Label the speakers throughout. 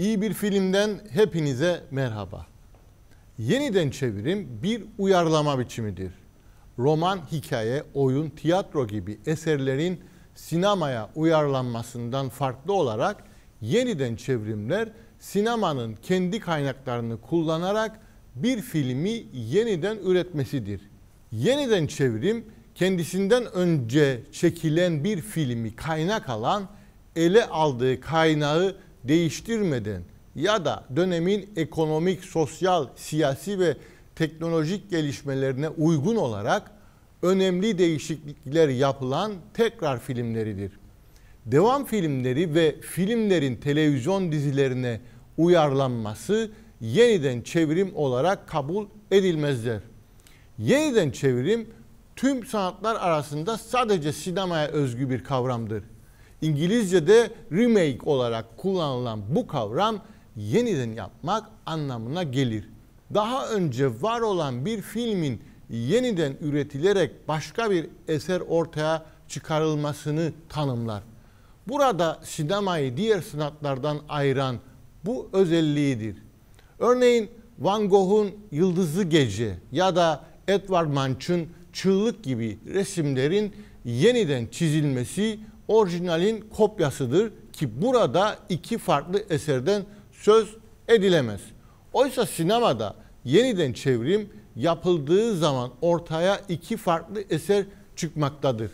Speaker 1: İyi bir filmden hepinize merhaba. Yeniden çevirim bir uyarlama biçimidir. Roman, hikaye, oyun, tiyatro gibi eserlerin sinemaya uyarlanmasından farklı olarak yeniden çevrimler sinemanın kendi kaynaklarını kullanarak bir filmi yeniden üretmesidir. Yeniden çevrim kendisinden önce çekilen bir filmi kaynak alan ele aldığı kaynağı değiştirmeden ya da dönemin ekonomik, sosyal, siyasi ve teknolojik gelişmelerine uygun olarak önemli değişiklikler yapılan tekrar filmleridir. Devam filmleri ve filmlerin televizyon dizilerine uyarlanması yeniden çevrim olarak kabul edilmezler. Yeniden çevrim tüm sanatlar arasında sadece sinemaya özgü bir kavramdır. İngilizce'de remake olarak kullanılan bu kavram yeniden yapmak anlamına gelir. Daha önce var olan bir filmin yeniden üretilerek başka bir eser ortaya çıkarılmasını tanımlar. Burada sinemayı diğer sanatlardan ayıran bu özelliğidir. Örneğin Van Gogh'un Yıldızlı Gece ya da Edward Munch'un Çığlık gibi resimlerin yeniden çizilmesi orijinalin kopyasıdır ki burada iki farklı eserden söz edilemez. Oysa sinemada yeniden çevrim yapıldığı zaman ortaya iki farklı eser çıkmaktadır.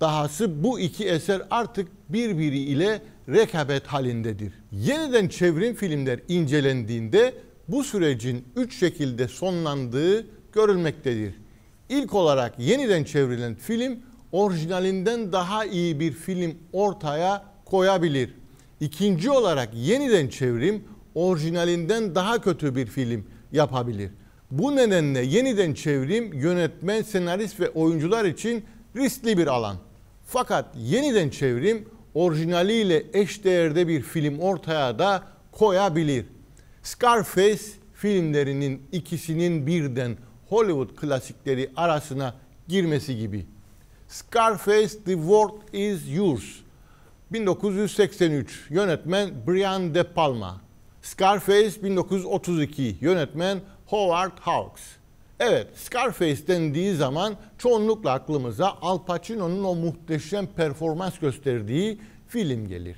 Speaker 1: Dahası bu iki eser artık birbiri ile rekabet halindedir. Yeniden çevrim filmler incelendiğinde bu sürecin üç şekilde sonlandığı görülmektedir. İlk olarak yeniden çevrilen film orijinalinden daha iyi bir film ortaya koyabilir. İkinci olarak yeniden çevrim orijinalinden daha kötü bir film yapabilir. Bu nedenle yeniden çevrim yönetmen, senarist ve oyuncular için riskli bir alan. Fakat yeniden çevrim orijinaliyle eşdeğerde bir film ortaya da koyabilir. Scarface filmlerinin ikisinin birden Hollywood klasikleri arasına girmesi gibi. Scarface The World Is Yours. 1983 yönetmen Brian De Palma. Scarface 1932 yönetmen Howard Hawks. Evet, Scarface dendiği zaman çoğunlukla aklımıza Al Pacino'nun o muhteşem performans gösterdiği film gelir.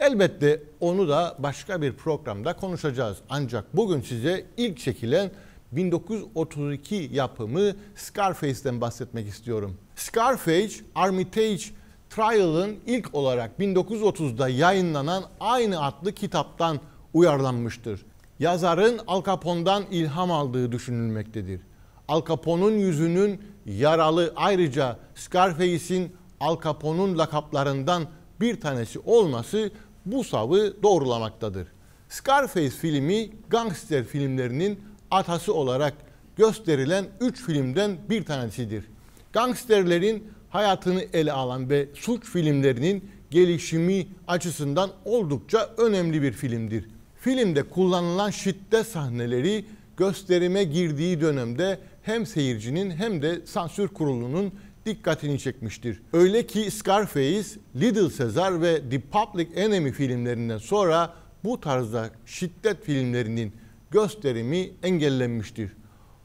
Speaker 1: Elbette onu da başka bir programda konuşacağız. Ancak bugün size ilk çekilen 1932 yapımı Scarface'den bahsetmek istiyorum. Scarface, Armitage Trial'ın ilk olarak 1930'da yayınlanan aynı adlı kitaptan uyarlanmıştır. Yazarın Al Capone'dan ilham aldığı düşünülmektedir. Al Capone'un yüzünün yaralı ayrıca Scarface'in Al Capone'un lakaplarından bir tanesi olması bu savı doğrulamaktadır. Scarface filmi gangster filmlerinin atası olarak gösterilen 3 filmden bir tanesidir. Gangsterlerin hayatını ele alan ve suç filmlerinin gelişimi açısından oldukça önemli bir filmdir. Filmde kullanılan şiddet sahneleri gösterime girdiği dönemde hem seyircinin hem de sansür kurulunun dikkatini çekmiştir. Öyle ki Scarface, Little Caesar ve The Public Enemy filmlerinden sonra bu tarzda şiddet filmlerinin gösterimi engellenmiştir.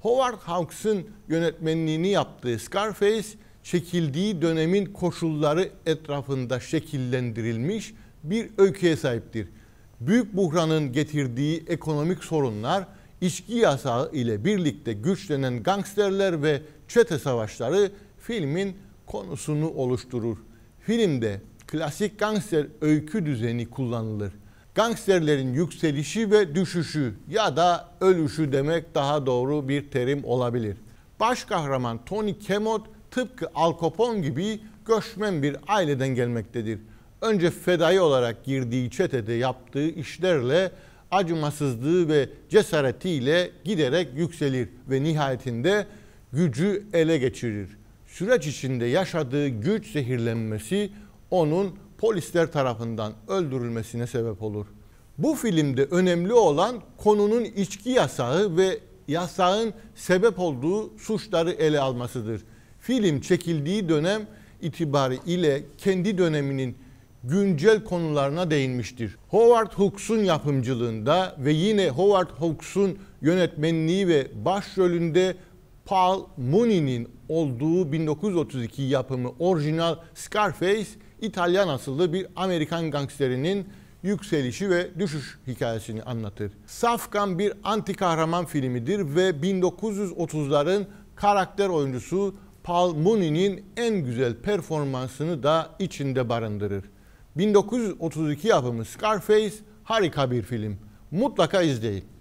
Speaker 1: Howard Hawks'ın yönetmenliğini yaptığı Scarface çekildiği dönemin koşulları etrafında şekillendirilmiş bir öyküye sahiptir. Büyük buhranın getirdiği ekonomik sorunlar, içki yasağı ile birlikte güçlenen gangsterler ve çete savaşları filmin konusunu oluşturur. Filmde klasik gangster öykü düzeni kullanılır gangsterlerin yükselişi ve düşüşü ya da ölüşü demek daha doğru bir terim olabilir. Baş kahraman Tony Kemot tıpkı Al Capone gibi göçmen bir aileden gelmektedir. Önce fedai olarak girdiği çetede yaptığı işlerle acımasızlığı ve cesaretiyle giderek yükselir ve nihayetinde gücü ele geçirir. Süreç içinde yaşadığı güç zehirlenmesi onun polisler tarafından öldürülmesine sebep olur. Bu filmde önemli olan konunun içki yasağı ve yasağın sebep olduğu suçları ele almasıdır. Film çekildiği dönem itibari ile kendi döneminin güncel konularına değinmiştir. Howard Hawks'un yapımcılığında ve yine Howard Hawks'un yönetmenliği ve başrolünde Paul Mooney'nin olduğu 1932 yapımı orijinal Scarface İtalyan asıllı bir Amerikan gangsterinin yükselişi ve düşüş hikayesini anlatır. Safkan bir anti kahraman filmidir ve 1930'ların karakter oyuncusu Paul Mooney'nin en güzel performansını da içinde barındırır. 1932 yapımı Scarface harika bir film. Mutlaka izleyin.